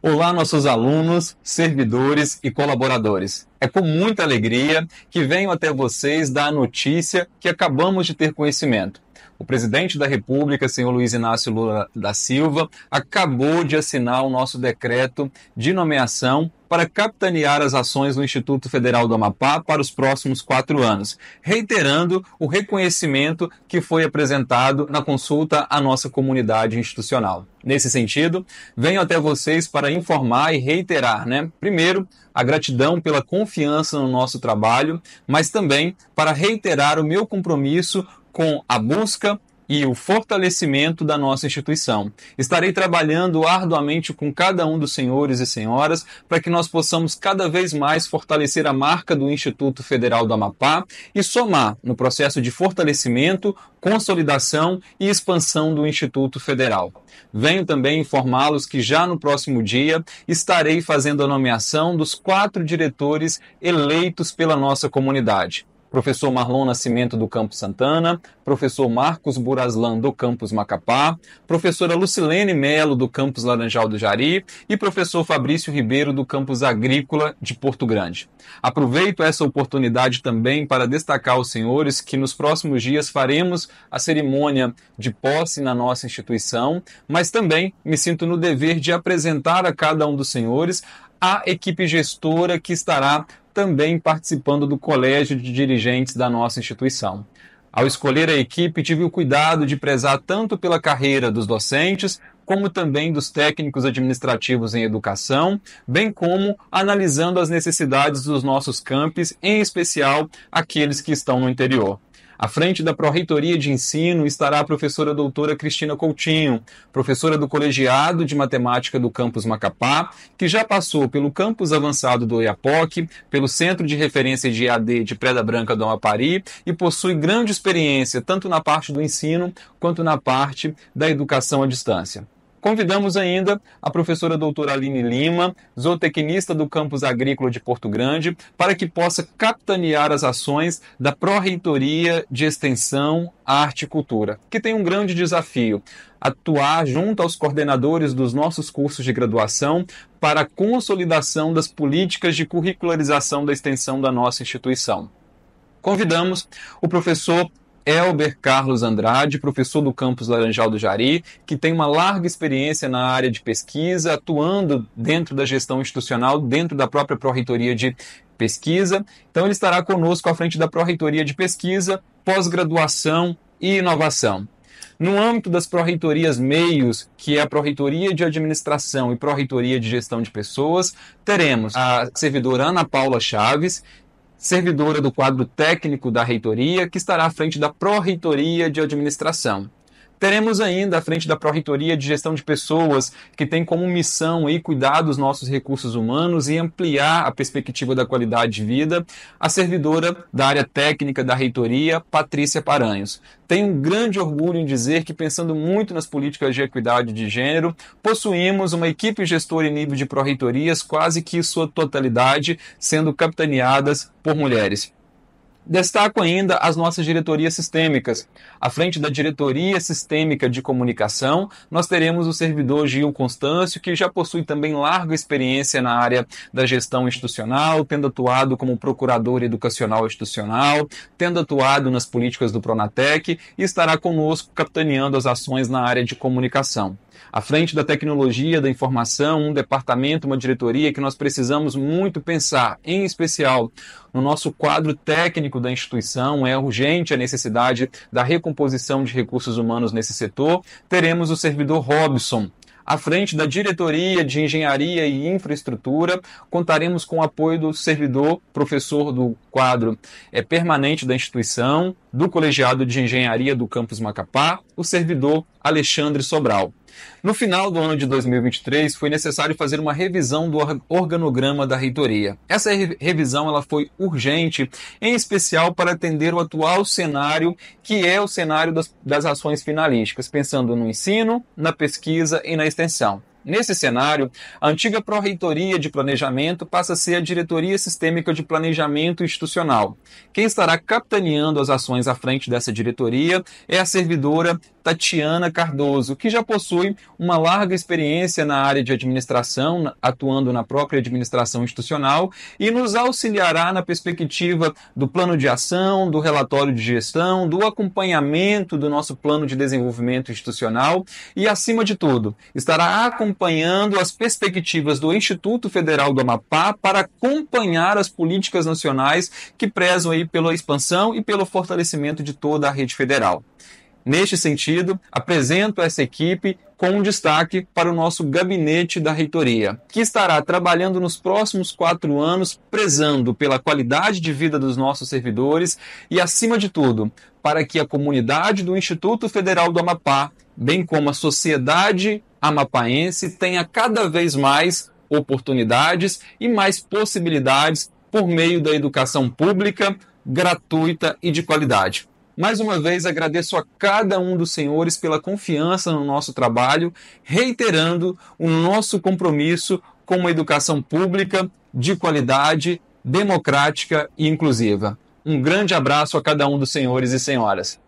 Olá, nossos alunos, servidores e colaboradores. É com muita alegria que venho até vocês dar a notícia que acabamos de ter conhecimento. O presidente da República, senhor Luiz Inácio Lula da Silva, acabou de assinar o nosso decreto de nomeação para capitanear as ações do Instituto Federal do Amapá para os próximos quatro anos, reiterando o reconhecimento que foi apresentado na consulta à nossa comunidade institucional. Nesse sentido, venho até vocês para informar e reiterar, né? Primeiro, a gratidão pela confiança no nosso trabalho, mas também para reiterar o meu compromisso com a busca e o fortalecimento da nossa instituição. Estarei trabalhando arduamente com cada um dos senhores e senhoras para que nós possamos cada vez mais fortalecer a marca do Instituto Federal do Amapá e somar no processo de fortalecimento, consolidação e expansão do Instituto Federal. Venho também informá-los que já no próximo dia estarei fazendo a nomeação dos quatro diretores eleitos pela nossa comunidade professor Marlon Nascimento do Campus Santana, professor Marcos Buraslan do Campus Macapá, professora Lucilene Melo do Campus Laranjal do Jari e professor Fabrício Ribeiro do Campus Agrícola de Porto Grande. Aproveito essa oportunidade também para destacar aos senhores que nos próximos dias faremos a cerimônia de posse na nossa instituição, mas também me sinto no dever de apresentar a cada um dos senhores a equipe gestora que estará também participando do colégio de dirigentes da nossa instituição. Ao escolher a equipe, tive o cuidado de prezar tanto pela carreira dos docentes, como também dos técnicos administrativos em educação, bem como analisando as necessidades dos nossos campos, em especial aqueles que estão no interior. À frente da Pró-Reitoria de Ensino estará a professora doutora Cristina Coutinho, professora do Colegiado de Matemática do Campus Macapá, que já passou pelo Campus Avançado do Oiapoque, pelo Centro de Referência de AD de Preda Branca do Amapari e possui grande experiência tanto na parte do ensino quanto na parte da educação à distância. Convidamos ainda a professora doutora Aline Lima, zootecnista do Campus Agrícola de Porto Grande, para que possa capitanear as ações da Pró-Reitoria de Extensão, Arte e Cultura, que tem um grande desafio: atuar junto aos coordenadores dos nossos cursos de graduação para a consolidação das políticas de curricularização da extensão da nossa instituição. Convidamos o professor Elber Carlos Andrade, professor do campus Laranjal do Jari, que tem uma larga experiência na área de pesquisa, atuando dentro da gestão institucional, dentro da própria Pró-Reitoria de Pesquisa. Então, ele estará conosco à frente da Pró-Reitoria de Pesquisa, Pós-Graduação e Inovação. No âmbito das pró-reitorias meios, que é a pró-reitoria de administração e pró-reitoria de gestão de pessoas, teremos a servidora Ana Paula Chaves, servidora do quadro técnico da reitoria, que estará à frente da Pró-Reitoria de Administração. Teremos ainda à frente da Pró-Reitoria de Gestão de Pessoas, que tem como missão aí cuidar dos nossos recursos humanos e ampliar a perspectiva da qualidade de vida, a servidora da área técnica da reitoria, Patrícia Paranhos. Tenho um grande orgulho em dizer que, pensando muito nas políticas de equidade de gênero, possuímos uma equipe gestora em nível de pró-reitorias quase que sua totalidade sendo capitaneadas por mulheres. Destaco ainda as nossas diretorias sistêmicas. À frente da diretoria sistêmica de comunicação, nós teremos o servidor Gil Constâncio, que já possui também larga experiência na área da gestão institucional, tendo atuado como procurador educacional institucional, tendo atuado nas políticas do Pronatec e estará conosco capitaneando as ações na área de comunicação à frente da tecnologia, da informação, um departamento, uma diretoria que nós precisamos muito pensar, em especial no nosso quadro técnico da instituição, é urgente a necessidade da recomposição de recursos humanos nesse setor. Teremos o servidor Robson, à frente da Diretoria de Engenharia e Infraestrutura, contaremos com o apoio do servidor, professor do quadro é, permanente da instituição, do Colegiado de Engenharia do Campus Macapá, o servidor Alexandre Sobral. No final do ano de 2023, foi necessário fazer uma revisão do organograma da reitoria. Essa revisão ela foi urgente, em especial para atender o atual cenário, que é o cenário das, das ações finalísticas, pensando no ensino, na pesquisa e na extensão. Nesse cenário, a antiga Pró-Reitoria de Planejamento passa a ser a Diretoria Sistêmica de Planejamento Institucional. Quem estará capitaneando as ações à frente dessa diretoria é a servidora Tatiana Cardoso, que já possui uma larga experiência na área de administração, atuando na própria administração institucional, e nos auxiliará na perspectiva do plano de ação, do relatório de gestão, do acompanhamento do nosso plano de desenvolvimento institucional e, acima de tudo, estará acompanhando acompanhando as perspectivas do Instituto Federal do Amapá para acompanhar as políticas nacionais que prezam aí pela expansão e pelo fortalecimento de toda a rede federal. Neste sentido, apresento essa equipe com um destaque para o nosso gabinete da reitoria, que estará trabalhando nos próximos quatro anos, prezando pela qualidade de vida dos nossos servidores e, acima de tudo, para que a comunidade do Instituto Federal do Amapá, bem como a sociedade amapaense tenha cada vez mais oportunidades e mais possibilidades por meio da educação pública, gratuita e de qualidade. Mais uma vez agradeço a cada um dos senhores pela confiança no nosso trabalho, reiterando o nosso compromisso com uma educação pública de qualidade, democrática e inclusiva. Um grande abraço a cada um dos senhores e senhoras.